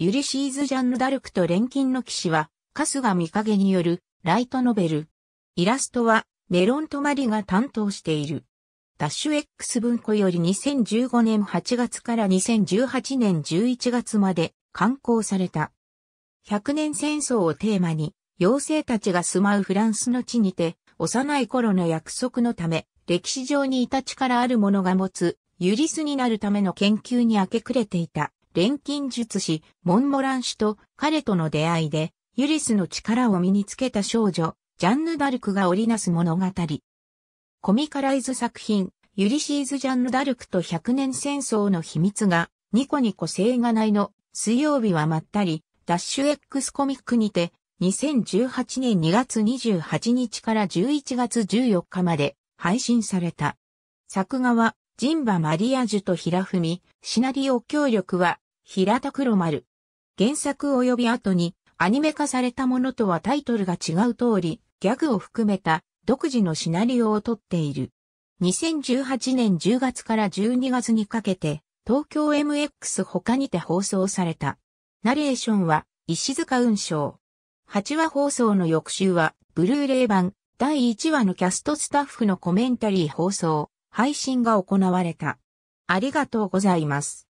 ユリシーズ・ジャンヌ・ダルクと錬金の騎士は、春日見影によるライトノベル。イラストは、メロントマリが担当している。ダッシュ X 文庫より2015年8月から2018年11月まで刊行された。100年戦争をテーマに、妖精たちが住まうフランスの地にて、幼い頃の約束のため、歴史上にいた力ある者が持つ、ユリスになるための研究に明け暮れていた錬金術師、モンモラン氏と彼との出会いで、ユリスの力を身につけた少女、ジャンヌ・ダルクが織りなす物語。コミカライズ作品、ユリシーズ・ジャンヌ・ダルクと100年戦争の秘密が、ニコニコ聖画内の水曜日はまったり、ダッシュ X コミックにて、2018年2月28日から11月14日まで配信された。作画は、ジンバ・マリアジュと平ミ、シナリオ協力は、平田黒丸。原作及び後にアニメ化されたものとはタイトルが違う通り、ギャグを含めた独自のシナリオをとっている。2018年10月から12月にかけて、東京 MX 他にて放送された。ナレーションは、石塚雲章。8話放送の翌週は、ブルーレイ版、第1話のキャストスタッフのコメンタリー放送、配信が行われた。ありがとうございます。